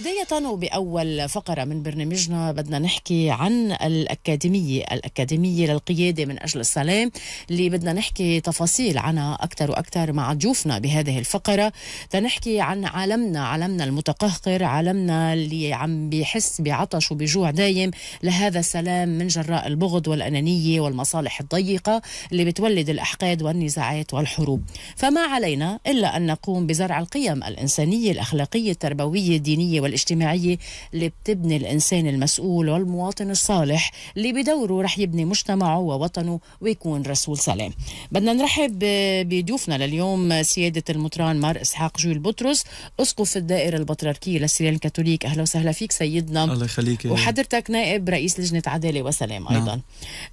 بداية وبأول فقرة من برنامجنا بدنا نحكي عن الأكاديمية الأكاديمية للقيادة من أجل السلام اللي بدنا نحكي تفاصيل عنها أكثر وأكثر مع ضيوفنا بهذه الفقرة تنحكي عن عالمنا عالمنا المتقهقر عالمنا اللي عم بيحس بعطش وبجوع دايم لهذا السلام من جراء البغض والأنانية والمصالح الضيقة اللي بتولد الأحقاد والنزاعات والحروب فما علينا إلا أن نقوم بزرع القيم الإنسانية الأخلاقية التربوية الدينية والاجتماعية اللي بتبني الإنسان المسؤول والمواطن الصالح اللي بدوره رح يبني مجتمعه ووطنه ويكون رسول سلام بدنا نرحب بضيوفنا لليوم سيادة المطران مار إسحاق جويل بطرس أسقف الدائرة البطريركية للسريان الكاثوليك أهلا وسهلا فيك سيدنا الله يخليك وحضرتك نائب رئيس لجنة عدالة وسلام نعم. أيضا نعم.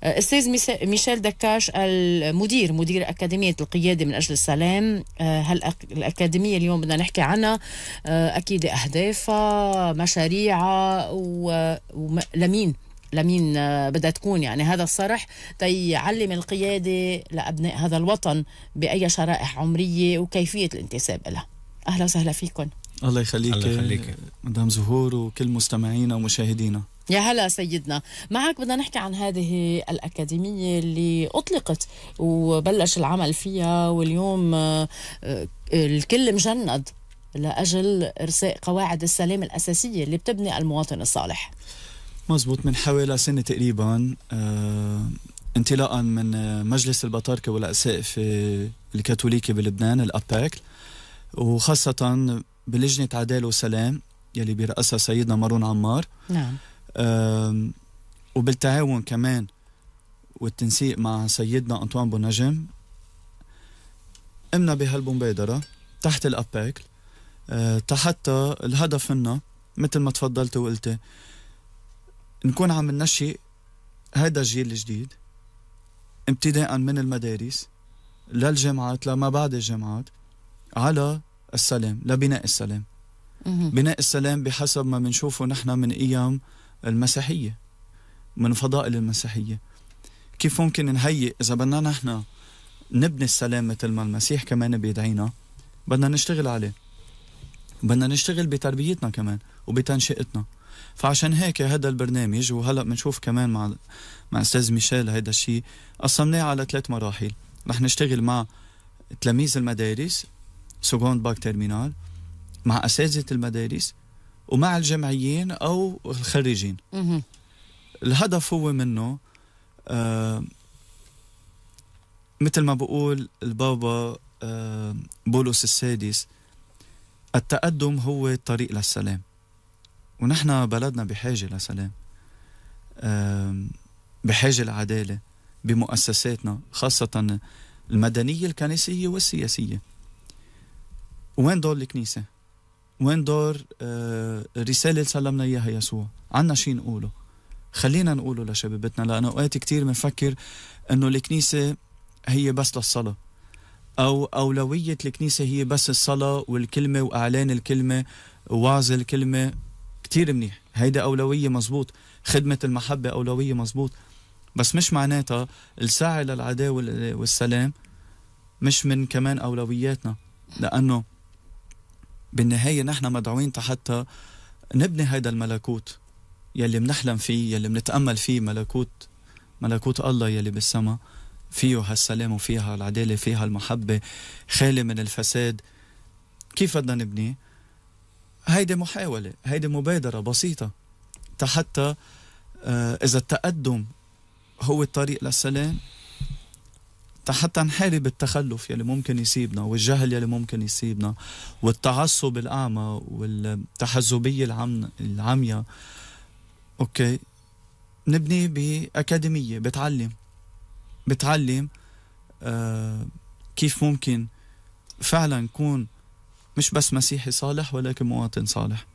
أستاذ ميشيل دكاش المدير مدير أكاديمية القيادة من أجل السلام أه، هل الأكاديمية اليوم بدنا نحكي عنها أه، أكيد أهدافها مشاريعها ولمين لمين بدها تكون يعني هذا الصرح تيعلم القيادة لأبناء هذا الوطن بأي شرائح عمرية وكيفية الانتساب لها أهلا وسهلا فيكم الله يخليك الله يخليك مدام زهور وكل مستمعينا ومشاهدينا يا هلا سيدنا معك بدنا نحكي عن هذه الأكاديمية اللي أطلقت وبلش العمل فيها واليوم آه، آه، الكل مجند لاجل ارساء قواعد السلام الاساسيه اللي بتبني المواطن الصالح. مزبوط من حوالي سنه تقريبا آه انطلاقا من مجلس البطاركه والاسقف الكاثوليكي بلبنان الاباك وخاصه بلجنه عداله وسلام يلي بيرأسها سيدنا مارون عمار نعم آه وبالتعاون كمان والتنسيق مع سيدنا انطوان بو نجم قمنا بهالمبادره تحت الاباك آه، تحت الهدف منها مثل ما تفضلت وقلتي نكون عم ننشئ هذا الجيل الجديد ابتداء من المدارس للجامعات لما بعد الجامعات على السلام لبناء السلام بناء السلام بحسب ما بنشوفه نحن من ايام المسيحيه من فضائل المسيحيه كيف ممكن نهيئ اذا بدنا نحن نبني السلام مثل ما المسيح كمان بيدعينا بدنا نشتغل عليه بدنا نشتغل بتربيتنا كمان وبتنشئتنا فعشان هيك هذا البرنامج وهلا بنشوف كمان مع مع استاذ ميشيل هذا الشيء قسمناه على ثلاث مراحل رح نشتغل مع تلاميذ المدارس سكوند باك تيرمينال مع اساتذه المدارس ومع الجامعيين او الخريجين الهدف هو منه آه مثل ما بقول البابا آه بولس السادس التقدم هو الطريق للسلام ونحن بلدنا بحاجة لسلام بحاجة لعدالة بمؤسساتنا خاصة المدنية الكنسية والسياسية وين دور الكنيسة وين دور آه، الرسالة اللي سلمنا إياها يسوع عنا شي نقوله خلينا نقوله لشبابتنا لأنه أوقات كتير بنفكر أنه الكنيسة هي بس للصلاة أو أولوية الكنيسة هي بس الصلاة والكلمة وأعلان الكلمة ووعظ الكلمة كتير منيح هيدا أولوية مزبوط خدمة المحبة أولوية مزبوط بس مش معناتها السعي للعداء والسلام مش من كمان أولوياتنا لأنه بالنهاية نحن مدعوين حتى نبني هيدا الملكوت يلي بنحلم فيه يلي بنتأمل فيه ملكوت ملكوت الله يلي بالسما فيه هالسلام وفيها العدالة فيها المحبة خالي من الفساد كيف بدنا نبنيه هيدي محاولة هيدي مبادرة بسيطة حتى آه، إذا التقدم هو الطريق للسلام حتى نحارب التخلف يلي ممكن يسيبنا والجهل يلي ممكن يسيبنا والتعصب الأعمى والتحزبية العم... العمية أوكي نبني بأكاديمية بتعلم بتعلم آه، كيف ممكن فعلا نكون مش بس مسيحي صالح ولكن مواطن صالح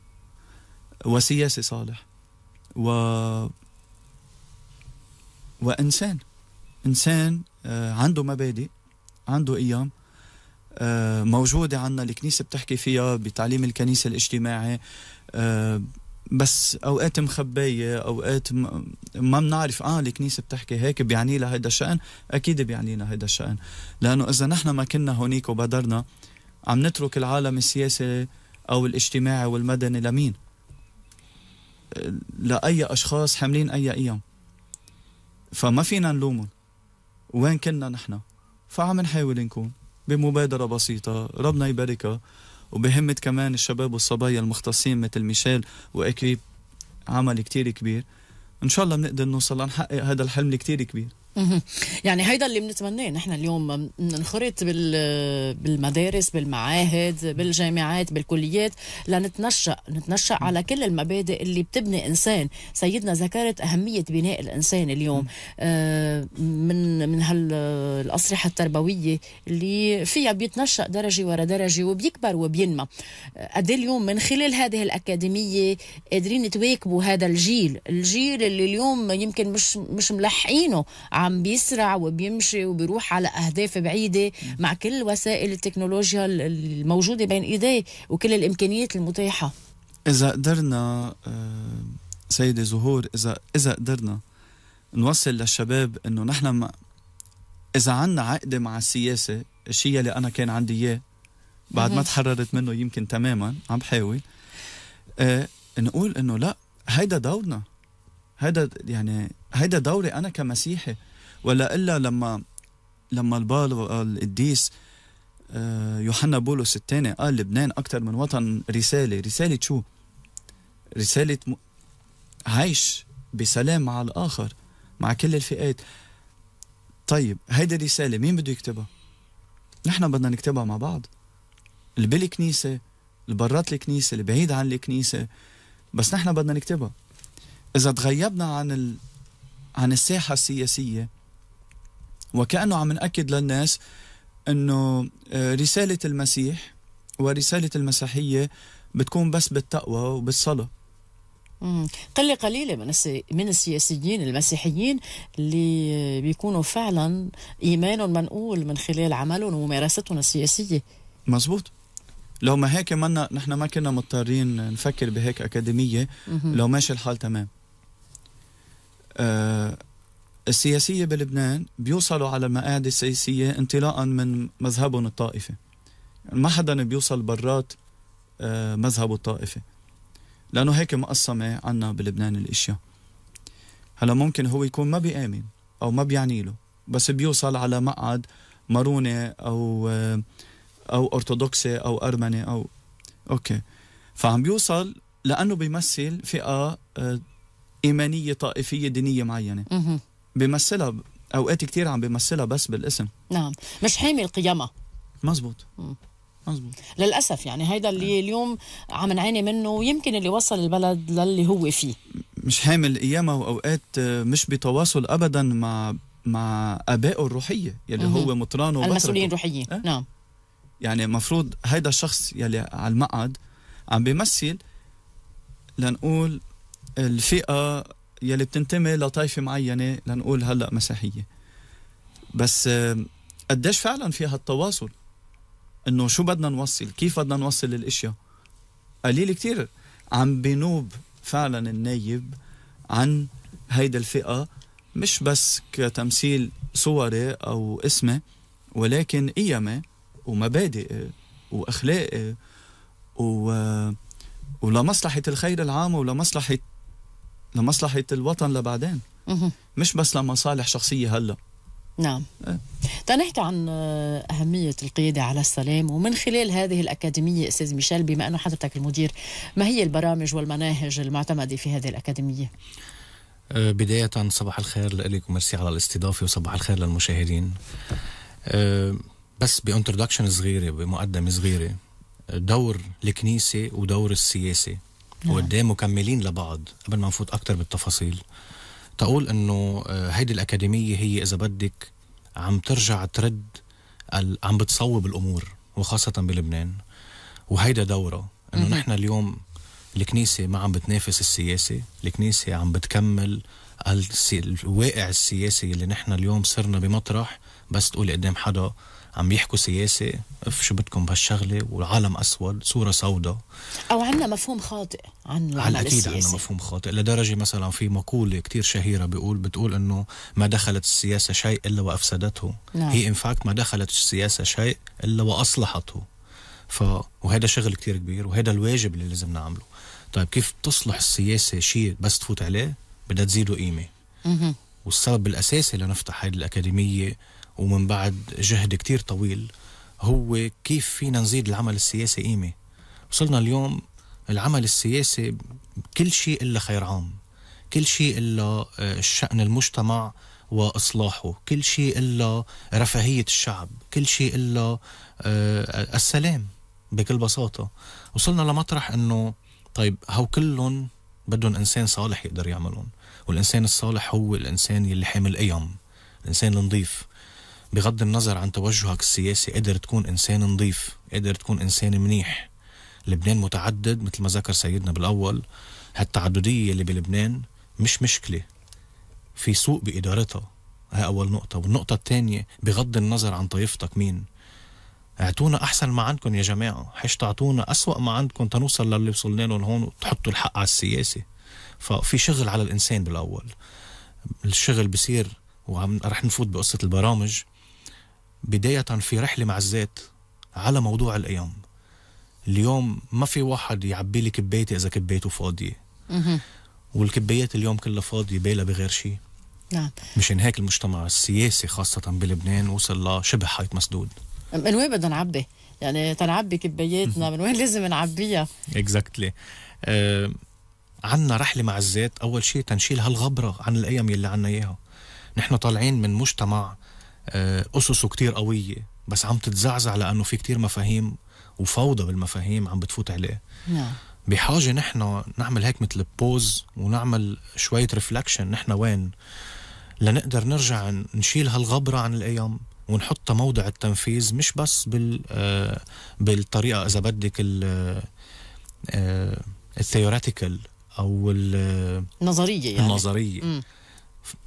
وسياسي صالح و وانسان انسان آه، عنده مبادئ عنده قيم آه، موجودة عندنا الكنيسة بتحكي فيها بتعليم الكنيسة الاجتماعي بس اوقات مخبيه اوقات ما بنعرف اه الكنيسه بتحكي هيك بيعني لها هيدا الشان اكيد بيعني لها هيدا الشان لانه اذا نحن ما كنا هونيك وبادرنا عم نترك العالم السياسي او الاجتماعي والمدني لمين لاي اشخاص حاملين اي قيم فما فينا نلومهم وين كنا نحن فعم نحاول نكون بمبادره بسيطه ربنا يباركها وبهمة كمان الشباب والصبايا المختصين مثل ميشيل وأكيب عمل كتير كبير إن شاء الله بنقدر نوصل لنحقق هذا الحلم الكتير كبير يعني هيدا اللي بنتمناه نحن اليوم ننخرط بالمدارس بالمعاهد بالجامعات بالكليات لنتنشأ نتنشأ على كل المبادئ اللي بتبني إنسان سيدنا ذكرت أهمية بناء الإنسان اليوم آه، من من هالأسرحة التربوية اللي فيها بيتنشأ درجة ورا درجة وبيكبر وبينمى قد إيه اليوم من خلال هذه الأكاديمية قادرين تواكبوا هذا الجيل الجيل اللي اليوم يمكن مش مش ملحقينه عم بيسرع وبيمشي وبيروح على أهداف بعيدة مع كل وسائل التكنولوجيا الموجودة بين إيديه وكل الإمكانيات المتاحة إذا قدرنا آه، سيدة زهور إذا إذا قدرنا نوصل للشباب إنه نحن ما إذا عنا عقدة مع السياسة الشيء اللي أنا كان عندي إياه بعد ما تحررت منه يمكن تماما عم بحاول آه نقول انه لا هيدا دورنا هيدا يعني هيدا دوري انا كمسيحي ولا إلا لما لما البالغ القديس آه، يوحنا بولس الثاني قال لبنان أكثر من وطن رسالة رسالة شو؟ رسالة عيش بسلام مع الآخر مع كل الفئات طيب هيدي الرسالة مين بده يكتبها؟ نحن بدنا نكتبها مع بعض اللي بالكنيسة اللي برات الكنيسة اللي بعيد عن الكنيسة بس نحن بدنا نكتبها إذا تغيبنا عن ال... عن الساحة السياسية وكأنه عم نأكد للناس أنه آه، رسالة المسيح ورسالة المسيحية بتكون بس بالتقوى وبالصلاة قلة قليلة من من السياسيين المسيحيين اللي بيكونوا فعلا إيمانهم منقول من خلال عملهم وممارستهم السياسية مزبوط لو ما هيك منا نحن ما كنا مضطرين نفكر بهيك أكاديمية لو ماشي الحال تمام أه السياسية بلبنان بيوصلوا على المقاعد السياسية انطلاقا من مذهبهم الطائفي ما حدا بيوصل برات آه، مذهبه الطائفي لأنه هيك مقسمة عنا بلبنان الأشياء هلا ممكن هو يكون ما بيآمن أو ما بيعني له بس بيوصل على مقعد ماروني أو آه، أو أرثوذكسي أو أرمني أو أوكي فعم بيوصل لأنه بيمثل فئة آه، إيمانية طائفية دينية معينة بيمثلها اوقات كتير عم بيمثلها بس بالاسم نعم مش حامل قيمها مزبوط مزبوط للاسف يعني هيدا اللي آه. اليوم عم نعاني منه ويمكن اللي وصل البلد للي هو فيه مش حامل قيمها واوقات آه، مش بتواصل ابدا مع مع ابائه الروحيه يلي مه. هو مطرانه المسؤولين الروحيين أه؟ نعم يعني المفروض هيدا الشخص يلي على المقعد عم بيمثل لنقول الفئه يلي بتنتمي لطائفه معينه لنقول هلا مسيحيه بس آه، قديش فعلا في هالتواصل انه شو بدنا نوصل كيف بدنا نوصل الاشياء قليل كتير عم بنوب فعلا النايب عن هيدا الفئه مش بس كتمثيل صوري او اسمي ولكن قيمي ومبادئ واخلاقي و... آه، ولمصلحه الخير العام ولمصلحه لمصلحه الوطن لبعدين مش بس لمصالح شخصيه هلا نعم تنحكي إيه. طيب، عن آه، أهمية القيادة على السلام ومن خلال هذه الأكاديمية أستاذ ميشيل بما أنه حضرتك المدير ما هي البرامج والمناهج المعتمدة في هذه الأكاديمية؟ آه، بداية صباح الخير لك وميرسي على الاستضافة وصباح الخير للمشاهدين آه، بس بانترودكشن صغيرة بمقدمة صغيرة دور الكنيسة ودور السياسة وقدام نعم. مكملين لبعض قبل ما نفوت اكثر بالتفاصيل تقول انه آه، هيدي الاكاديميه هي اذا بدك عم ترجع ترد عم بتصوب الامور وخاصه بلبنان وهيدا دوره انه نحن اليوم الكنيسه ما عم بتنافس السياسه الكنيسه عم بتكمل الواقع السياسي اللي نحن اليوم صرنا بمطرح بس تقولي قدام حدا عم يحكوا سياسه اف شو بدكم بهالشغله والعالم اسود صوره سوداء او عندنا مفهوم خاطئ عن على اكيد عندنا مفهوم خاطئ لدرجه مثلا في مقوله كتير شهيره بيقول بتقول انه ما دخلت السياسه شيء الا وافسدته نعم. هي إن فاكت ما دخلت السياسه شيء الا واصلحته ف وهذا شغل كتير كبير وهذا الواجب اللي لازم نعمله طيب كيف تصلح السياسه شيء بس تفوت عليه بدها تزيده قيمه والسبب الاساسي لنفتح هذه الاكاديميه ومن بعد جهد كتير طويل هو كيف فينا نزيد العمل السياسي قيمة وصلنا اليوم العمل السياسي كل شيء إلا خير عام كل شيء إلا آه، شأن المجتمع وإصلاحه كل شيء إلا رفاهية الشعب كل شيء إلا آه، السلام بكل بساطة وصلنا لمطرح أنه طيب هو كلهم بدهم إنسان صالح يقدر يعملهم والإنسان الصالح هو الإنسان يلي حامل قيم الإنسان النظيف بغض النظر عن توجهك السياسي قدر تكون إنسان نظيف قدر تكون إنسان منيح لبنان متعدد مثل ما ذكر سيدنا بالأول هالتعددية اللي بلبنان مش مشكلة في سوء بإدارتها هاي أول نقطة والنقطة الثانية بغض النظر عن طائفتك مين اعطونا احسن ما عندكم يا جماعه حش تعطونا اسوا ما عندكم تنوصل للي وصلنا له لهون وتحطوا الحق على السياسه ففي شغل على الانسان بالاول الشغل بصير وعم رح نفوت بقصه البرامج بداية في رحلة مع الذات على موضوع القيم اليوم ما في واحد يعبي لي كبايتي إذا كبايته فاضية والكبايات اليوم كلها فاضية بالا بغير شيء نعم مشان هيك المجتمع السياسي خاصة بلبنان وصل لشبه حيط مسدود من وين بدنا نعبي؟ يعني تنعبي كباياتنا من وين لازم نعبيها؟ اكزاكتلي أه عنا رحلة مع الذات أول شيء تنشيل هالغبرة عن القيم يلي عنا إياها نحن طالعين من مجتمع آه، اسسه كتير قويه بس عم تتزعزع لانه في كتير مفاهيم وفوضى بالمفاهيم عم بتفوت عليه نعم بحاجه نحن نعمل هيك مثل بوز ونعمل شويه ريفلكشن نحن وين لنقدر نرجع نشيل هالغبره عن القيم ونحطها موضع التنفيذ مش بس بال آه، بالطريقه اذا بدك ال الثيوريتيكال آه، او النظريه يعني النظريه م.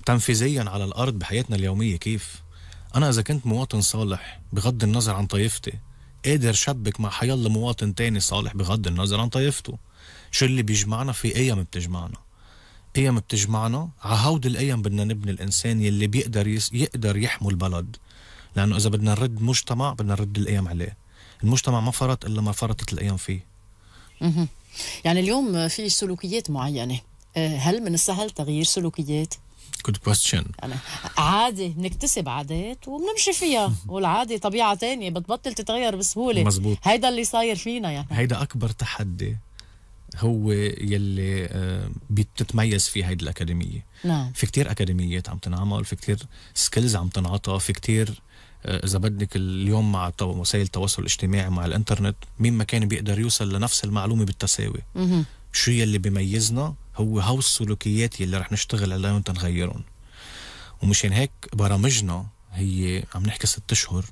تنفيذيا على الارض بحياتنا اليوميه كيف انا اذا كنت مواطن صالح بغض النظر عن طائفتي قادر شبك مع حيالله مواطن تاني صالح بغض النظر عن طائفته شو اللي بيجمعنا في قيم بتجمعنا قيم بتجمعنا عهود القيم بدنا نبني الانسان يلي بيقدر يس يقدر يحمي البلد لانه اذا بدنا نرد مجتمع بدنا نرد القيم عليه المجتمع ما فرط الا ما فرطت القيم فيه يعني اليوم في سلوكيات معينه آه، هل من السهل تغيير سلوكيات good question عادي بنكتسب عادات وبنمشي فيها والعادة طبيعة تانية بتبطل تتغير بسهولة مزبوط هيدا اللي صاير فينا يعني هيدا أكبر تحدي هو يلي آه، بتتميز فيه هيدي الأكاديمية نعم في كتير أكاديميات عم تنعمل في كتير سكيلز عم تنعطى في كتير آه، إذا بدك اليوم مع وسائل التواصل الاجتماعي مع الإنترنت مين ما كان بيقدر يوصل لنفس المعلومة بالتساوي مه. شو يلي بيميزنا هو هو السلوكيات يلي رح نشتغل عليهم تنغيرهم ومشان هيك برامجنا هي عم نحكي ست اشهر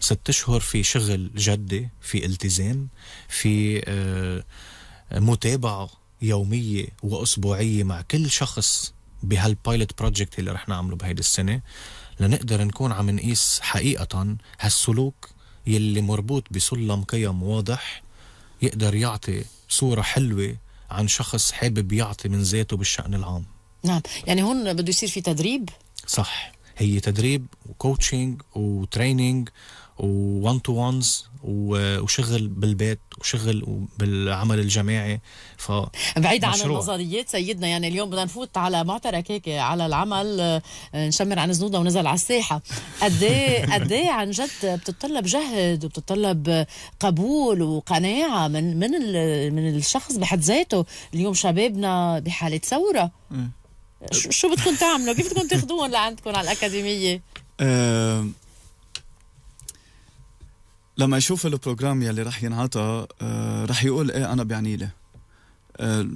ست اشهر في شغل جدي في التزام في آه متابعه يوميه واسبوعيه مع كل شخص بهالبايلوت بروجكت اللي رح نعمله بهيدي السنه لنقدر نكون عم نقيس حقيقه هالسلوك يلي مربوط بسلم قيم واضح يقدر يعطي صوره حلوه عن شخص حابب يعطي من ذاته بالشأن العام نعم يعني هون بده يصير في تدريب صح هي تدريب وكوتشنج وتريننج و وون تو وانز وشغل بالبيت وشغل بالعمل الجماعي ف بعيد عن النظريات سيدنا يعني اليوم بدنا نفوت على معترك هيك على العمل آه، نشمر عن زنوده ونزل على الساحه قد إيه- قد إيه عن جد بتتطلب جهد وبتتطلب قبول وقناعه من من من الشخص بحد ذاته اليوم شبابنا بحاله ثوره شو بدكم تعملوا كيف بدكم تاخذوهم لعندكم على الاكاديميه آه، لما اشوف البروجرام يلي رح ينعطى آه، رح يقول ايه انا بيعني لي آه،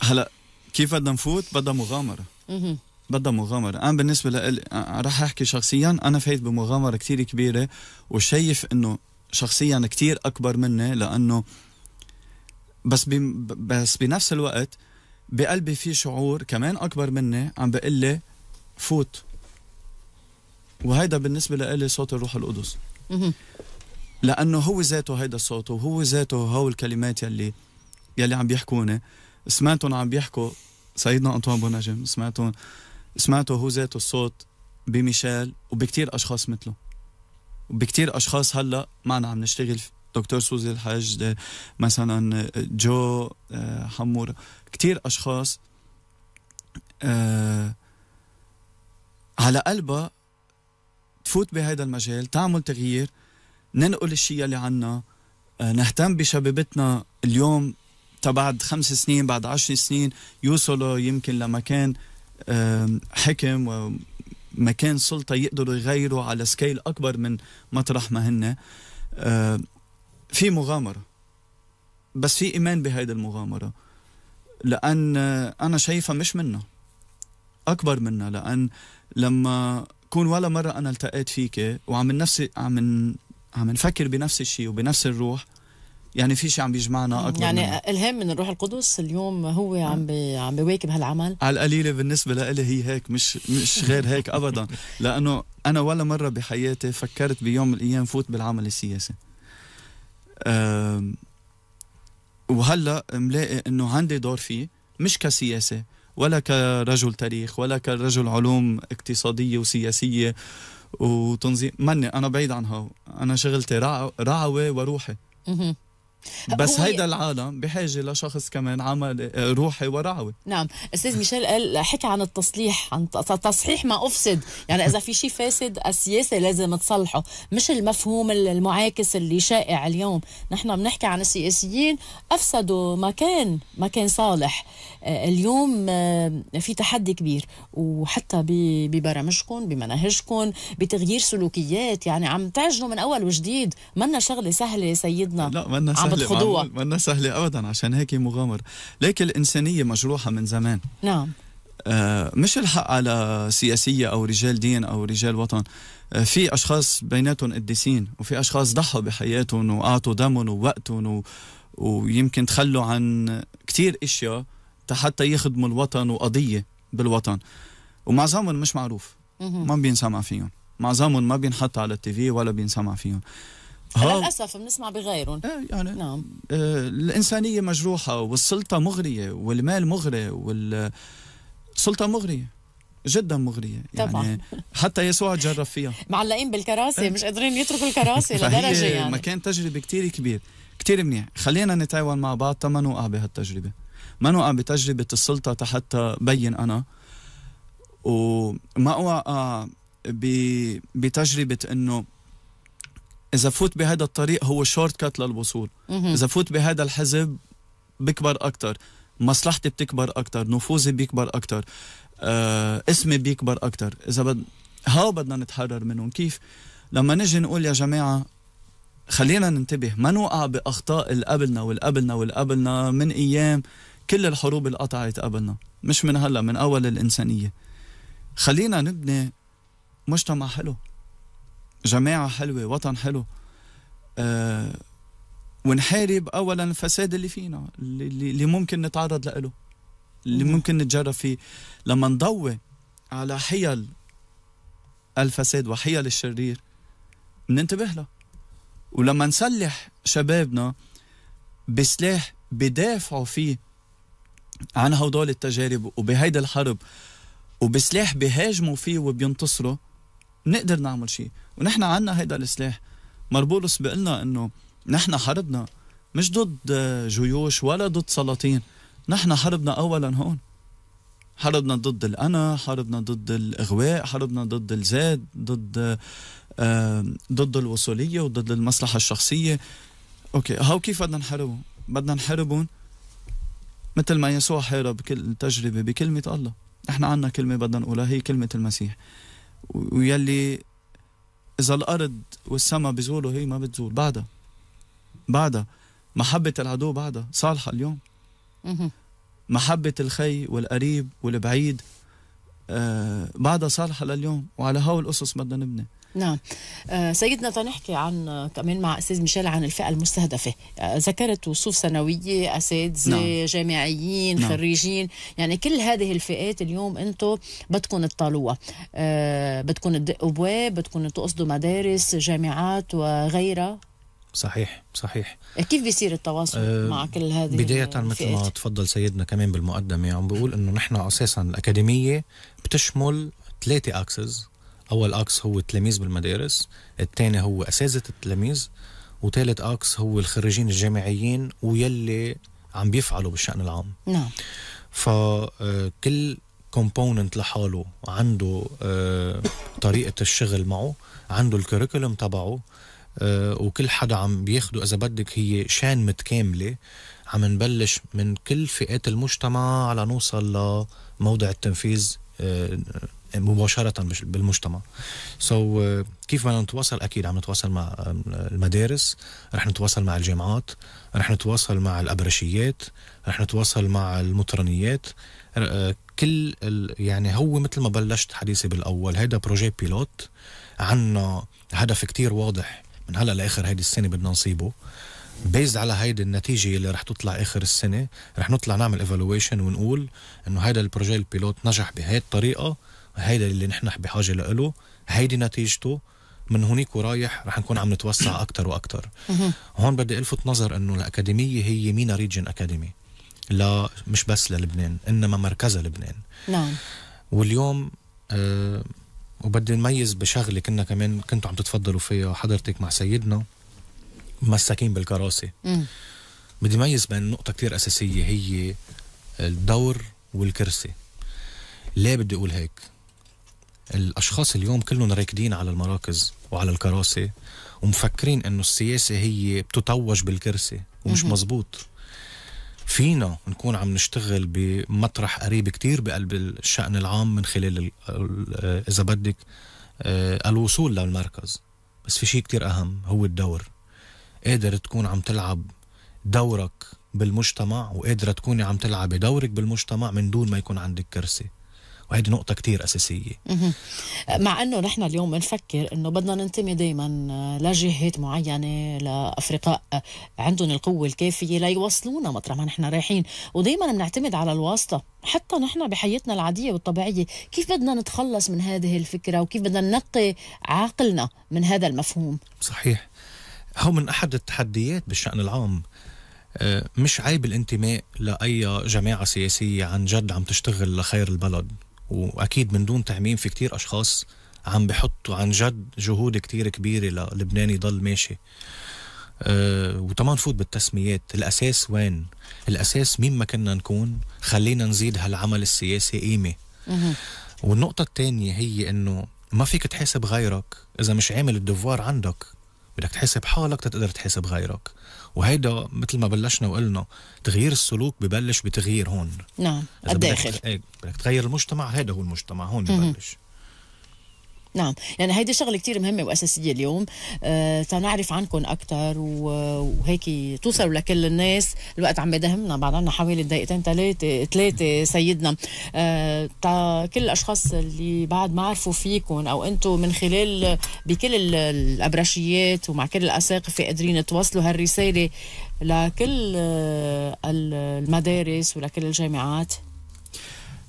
هلا كيف بدنا نفوت بدها مغامره بدها مغامرة أنا بالنسبة لي رح أحكي شخصيا أنا فايت بمغامرة كثير كبيرة وشايف إنه شخصيا كثير أكبر مني لأنه بس بس بنفس الوقت بقلبي في شعور كمان اكبر مني عم بقول لي فوت وهيدا بالنسبه لإلي صوت الروح القدس لانه هو ذاته هيدا الصوت وهو ذاته هو الكلمات يلي يلي عم بيحكوني سمعتهم عم بيحكوا سيدنا انطوان نجم سمعتهم سمعته هو ذاته الصوت بميشيل وبكتير اشخاص مثله وبكتير اشخاص هلا معنا عم نشتغل دكتور سوزي الحاج مثلا جو آه، حمورة كتير أشخاص آه، على قلبها تفوت بهذا المجال تعمل تغيير ننقل الشيء اللي عنا آه، نهتم بشبابتنا اليوم تبعد خمس سنين بعد عشر سنين يوصلوا يمكن لمكان حكم ومكان سلطة يقدروا يغيروا على سكيل أكبر من مطرح ما هن في مغامرة بس في إيمان بهيدي المغامرة لأن أنا شايفها مش منا أكبر منا لأن لما كون ولا مرة أنا التقيت فيك وعم نفس عم عم نفكر بنفس الشيء وبنفس الروح يعني في شيء عم بيجمعنا اكبر يعني منها. الهام من الروح القدس اليوم هو عم بي عم بيواكب هالعمل على القليله بالنسبه لإلي هي هيك مش مش غير هيك ابدا لانه انا ولا مره بحياتي فكرت بيوم من الايام فوت بالعمل السياسي وهلا ملاقي انه عندي دور فيه مش كسياسي ولا كرجل تاريخ ولا كرجل علوم اقتصاديه وسياسيه وتنظيم مني انا بعيد عن هاو انا شغلتي رعوي وروحي بس هيدا العالم بحاجة لشخص كمان عمل آه، روحي ورعوي نعم أستاذ ميشيل قال حكى عن التصليح عن تصحيح ما أفسد يعني إذا في شيء فاسد السياسة لازم تصلحه مش المفهوم المعاكس اللي شائع اليوم نحن بنحكي عن السياسيين أفسدوا ما كان ما كان صالح آه، اليوم آه، في تحدي كبير وحتى ببرامجكم بمناهجكم بتغيير سلوكيات يعني عم تعجنوا من أول وجديد منا شغلة سهلة سيدنا لا منا عم بتخضوها منا سهلة أبدا عشان هيك مغامرة ليك الإنسانية مجروحة من زمان نعم آه مش الحق على سياسية أو رجال دين أو رجال وطن آه في أشخاص بيناتهم قديسين وفي أشخاص ضحوا بحياتهم وأعطوا دمهم ووقتهم و... ويمكن تخلوا عن كتير إشياء حتى يخدموا الوطن وقضية بالوطن ومعظمهم مش معروف ما بينسمع فيهم معظمهم ما بينحط على التي في ولا بينسمع فيهم للأسف بنسمع بغيرهم إيه، يعني نعم. آه الإنسانية مجروحة والسلطة مغرية والمال مغري والسلطة مغرية جدا مغرية يعني طبعا. حتى يسوع جرب فيها معلقين بالكراسي إيه. مش قادرين يتركوا الكراسي لدرجة يعني مكان تجربة كتير كبير كتير منيح خلينا نتعاون مع بعض تما ما نوقع بهالتجربة ما نوقع بتجربة السلطة حتى بين أنا وما أوقع بتجربة أنه اذا فوت بهذا الطريق هو شورت كات للوصول اذا فوت بهذا الحزب بكبر اكثر مصلحتي بتكبر اكثر نفوذي بيكبر اكثر آه، اسمي بيكبر اكثر اذا بد هاو بدنا نتحرر منهم كيف لما نجي نقول يا جماعه خلينا ننتبه ما نوقع باخطاء اللي قبلنا واللي قبلنا واللي قبلنا من ايام كل الحروب اللي قطعت قبلنا مش من هلا من اول الانسانيه خلينا نبني مجتمع حلو جماعة حلوة وطن حلو أه ونحارب أولا الفساد اللي فينا اللي, اللي ممكن نتعرض له اللي ممكن نتجرب فيه لما نضوي على حيل الفساد وحيل الشرير مننتبه له ولما نسلح شبابنا بسلاح بدافعوا فيه عن هدول التجارب وبهيدي الحرب وبسلاح بهاجموا فيه وبينتصروا بنقدر نعمل شيء ونحن عنا هيدا السلاح مربولس بقلنا انه نحن حربنا مش ضد آه، جيوش ولا ضد سلاطين نحن حربنا اولا هون حربنا ضد الانا حربنا ضد الاغواء حربنا ضد الزاد ضد آه، ضد الوصوليه وضد المصلحه الشخصيه اوكي هاو كيف بدنا نحاربهم بدنا نحاربهم مثل ما يسوع حارب كل تجربه بكلمه الله نحن عنا كلمه بدنا نقولها هي كلمه المسيح ويلي اذا الارض والسماء بزولوا هي ما بتزول بعدها بعدها محبة العدو بعدها صالحة اليوم محبة الخي والقريب والبعيد آه بعدها صالحة لليوم وعلى هول القصص بدنا نبني نعم آه، سيدنا تنحكي عن آه، كمان مع استاذ ميشيل عن الفئه المستهدفه آه، ذكرت وصوف ثانويه اساتذه نعم. جامعيين نعم. خريجين يعني كل هذه الفئات اليوم انتم بدكم تطالوها بدكم تدقوا ابواب بدكم تقصدوا مدارس جامعات وغيرها صحيح صحيح كيف بيصير التواصل أه مع كل هذه بداية مثل ما تفضل سيدنا كمان بالمقدمة عم بيقول انه نحن اساسا الاكاديمية بتشمل ثلاثة اكسس اول اكس هو التلاميذ بالمدارس الثاني هو اساتذه التلاميذ وثالث اكس هو الخريجين الجامعيين ويلي عم بيفعلوا بالشان العام نعم فكل آه، كومبوننت لحاله عنده آه، طريقه الشغل معه عنده الكريكولم تبعه آه، وكل حدا عم بياخده اذا بدك هي شان متكامله عم نبلش من كل فئات المجتمع على نوصل لموضع التنفيذ مباشره بالمجتمع سو so, آه، كيف بدنا نتواصل اكيد عم نتواصل مع آه، المدارس رح نتواصل مع الجامعات رح نتواصل مع الابرشيات رح نتواصل مع المطرنيات آه، كل يعني هو مثل ما بلشت حديثي بالاول هيدا بروجي بيلوت عنا هدف كتير واضح من هلا لاخر هيدي السنه بدنا نصيبه بيزد على هيدي النتيجة اللي رح تطلع آخر السنة رح نطلع نعمل ايفالويشن ونقول إنه هيدا البروجي البيلوت نجح بهي الطريقة هيدا اللي نحن بحاجه له هيدي نتيجته من هونيك ورايح رح نكون عم نتوسع أكتر وأكتر هون بدي الفت نظر انه الاكاديميه هي مينا ريجن اكاديمي لا مش بس للبنان انما مركزها لبنان نعم واليوم أه وبدي نميز بشغله كنا كمان كنتوا عم تتفضلوا فيها حضرتك مع سيدنا مساكين بالكراسي مم. بدي ميز بين نقطه كتير اساسيه هي الدور والكرسي ليه بدي اقول هيك الاشخاص اليوم كلهم راكدين على المراكز وعلى الكراسي ومفكرين انه السياسه هي بتتوج بالكرسي ومش مزبوط فينا نكون عم نشتغل بمطرح قريب كتير بقلب الشأن العام من خلال إذا بدك آه، الوصول للمركز بس في شيء كتير أهم هو الدور قادر تكون عم تلعب دورك بالمجتمع وقادرة تكوني عم تلعبي دورك بالمجتمع من دون ما يكون عندك كرسي وهذه نقطة كتير أساسية مع أنه نحن اليوم بنفكر أنه بدنا ننتمي دايما لجهات معينة لأفرقاء عندهم القوة الكافية ليوصلونا مطرح ما نحن رايحين ودايما بنعتمد على الواسطة حتى نحن بحياتنا العادية والطبيعية كيف بدنا نتخلص من هذه الفكرة وكيف بدنا ننقي عقلنا من هذا المفهوم صحيح هو من أحد التحديات بالشأن العام آه، مش عيب الانتماء لأي جماعة سياسية عن جد عم تشتغل لخير البلد واكيد من دون تعميم في كتير اشخاص عم بحطوا عن جد جهود كتير كبيره للبنان يضل ماشي أه وطبعا نفوت بالتسميات الاساس وين الاساس مين ما كنا نكون خلينا نزيد هالعمل السياسي قيمه والنقطه الثانيه هي انه ما فيك تحاسب غيرك اذا مش عامل الدفوار عندك بدك تحاسب حالك تقدر تحاسب غيرك وهيدا مثل ما بلشنا وقلنا تغيير السلوك ببلش بتغيير هون نعم الداخل إيه، بدك تغير المجتمع هيدا هو المجتمع هون ببلش نعم يعني هيدي شغلة كتير مهمة وأساسية اليوم آه تنعرف عنكم أكثر وهيك توصلوا لكل الناس الوقت عم بدهمنا نعم، بعد عنا حوالي دقيقتين ثلاثة ثلاثة سيدنا آه تا كل الأشخاص اللي بعد ما عرفوا فيكم أو أنتم من خلال بكل الأبرشيات ومع كل الأساقفة قادرين توصلوا هالرسالة لكل آه، المدارس ولكل الجامعات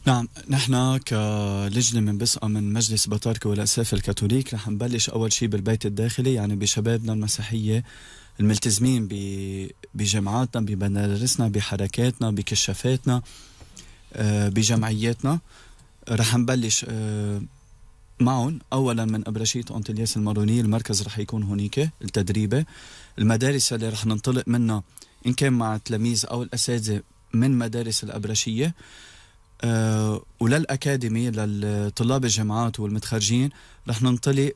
نعم نحن كلجنة من بسقة من مجلس بطاركة والأساف الكاثوليك رح نبلش أول شيء بالبيت الداخلي يعني بشبابنا المسيحية الملتزمين بجامعاتنا بمدارسنا بحركاتنا بكشافاتنا آه، بجمعياتنا رح نبلش آه، معهم اولا من ابرشيه انطلياس الماروني المركز رح يكون هناك التدريبه المدارس اللي رح ننطلق منها ان كان مع التلاميذ او الاساتذه من مدارس الابرشيه آه، وللاكاديمي للطلاب الجامعات والمتخرجين رح ننطلق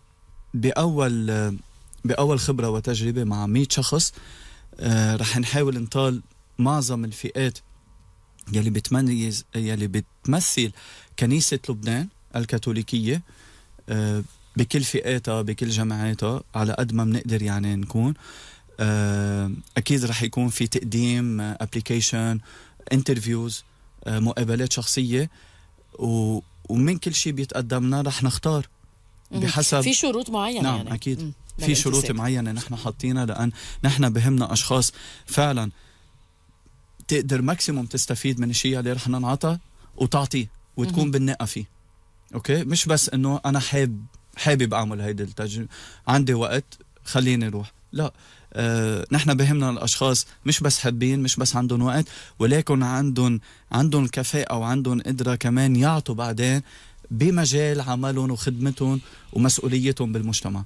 باول باول خبره وتجربه مع 100 شخص آه، رح نحاول نطال معظم الفئات يلي بتميز يلي بتمثل كنيسه لبنان الكاثوليكيه آه، بكل فئاتها بكل جماعاتها على قد ما بنقدر يعني نكون اكيد رح يكون في تقديم ابلكيشن انترفيوز آه، مقابلات شخصيه و ومن كل شيء بيتقدمنا رح نختار بحسب في شروط معينه نعم يعني. اكيد مم. في شروط معينه نحن حاطينها لان نحن بهمنا اشخاص فعلا تقدر ماكسيموم تستفيد من الشيء اللي رح ننعطى وتعطيه وتكون بالنقه فيه اوكي مش بس انه انا حاب حابب اعمل هيدي التجربه عندي وقت خليني اروح لا آه، نحن بهمنا الاشخاص مش بس حابين مش بس عندهم وقت ولكن عندهم عندهم كفاءه وعندهم قدره كمان يعطوا بعدين بمجال عملهم وخدمتهم ومسؤوليتهم بالمجتمع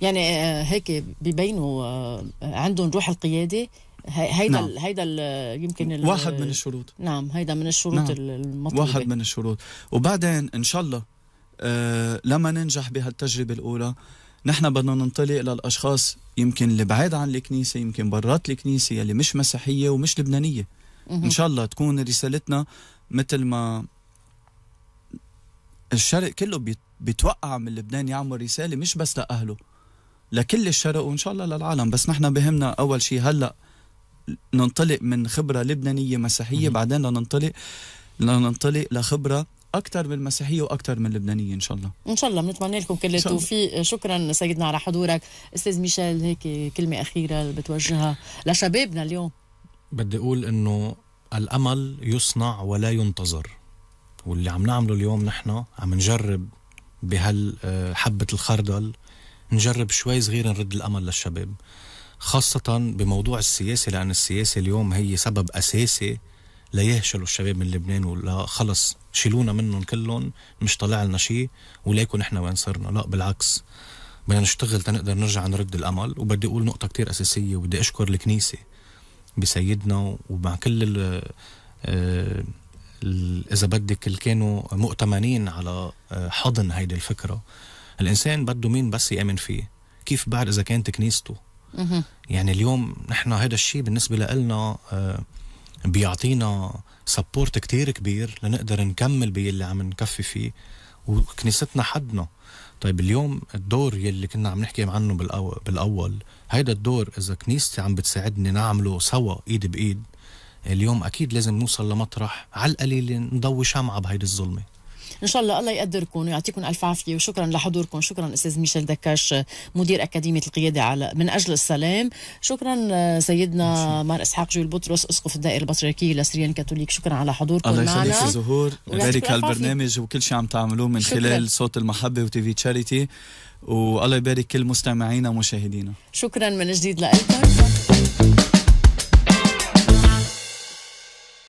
يعني آه، هيك ببينوا آه، عندهم روح القياده هيدا نعم. هيدا يمكن واحد من الشروط نعم هيدا من الشروط نعم. المطلوبه واحد من الشروط وبعدين ان شاء الله لما ننجح بهالتجربه الاولى نحن بدنا ننطلق للاشخاص يمكن اللي بعاد عن الكنيسه يمكن برات الكنيسه اللي مش مسيحيه ومش لبنانيه ان شاء الله تكون رسالتنا مثل ما الشرق كله بيتوقع من لبنان يعمل رساله مش بس لاهله لكل الشرق وان شاء الله للعالم بس نحن بهمنا اول شيء هلا ننطلق من خبره لبنانيه مسيحيه بعدين لننطلق لننطلق لخبره اكثر من المسيحيه واكثر من اللبنانيه ان شاء الله ان شاء الله بنتمنى لكم كل التوفيق شكرا سيدنا على حضورك استاذ ميشيل هيك كلمه اخيره بتوجهها لشبابنا اليوم بدي اقول انه الامل يصنع ولا ينتظر واللي عم نعمله اليوم نحن عم نجرب بهالحبة آه، الخردل نجرب شوي صغير نرد الأمل للشباب خاصة بموضوع السياسة لأن السياسة اليوم هي سبب أساسي ليهشلوا الشباب من لبنان ولا خلص شيلونا منهم كلهم مش طلع لنا شيء وليكن احنا وين صرنا لا بالعكس بدنا نشتغل تنقدر نرجع نرد الامل وبدي اقول نقطه كتير اساسيه وبدي اشكر الكنيسه بسيدنا ومع كل ال آه، اذا بدك اللي كانوا مؤتمنين على آه، حضن هيدي الفكره الانسان بده مين بس يامن فيه كيف بعد اذا كانت كنيسته يعني اليوم نحن هذا الشيء بالنسبه لنا آه، بيعطينا سبورت كتير كبير لنقدر نكمل باللي عم نكفي فيه وكنيستنا حدنا طيب اليوم الدور يلي كنا عم نحكي عنه بالأول, بالأول هيدا الدور إذا كنيستي عم بتساعدني نعمله سوا إيد بإيد اليوم أكيد لازم نوصل لمطرح على القليل نضوي شمعة بهيدي الظلمة ان شاء الله الله يقدركم ويعطيكم الف عافيه وشكرا لحضوركم شكرا استاذ ميشيل دكاش مدير اكاديميه القياده على من اجل السلام شكرا سيدنا مار اسحاق جول بطرس اسقف الدائره البطريركيه لسريان كاثوليك شكرا على حضوركم الله يخليك معنا. زهور وبارك هالبرنامج وكل شيء عم تعملوه من شكرا. خلال صوت المحبه وتي في تشاريتي والله يبارك كل مستمعينا ومشاهدينا شكرا من جديد لكم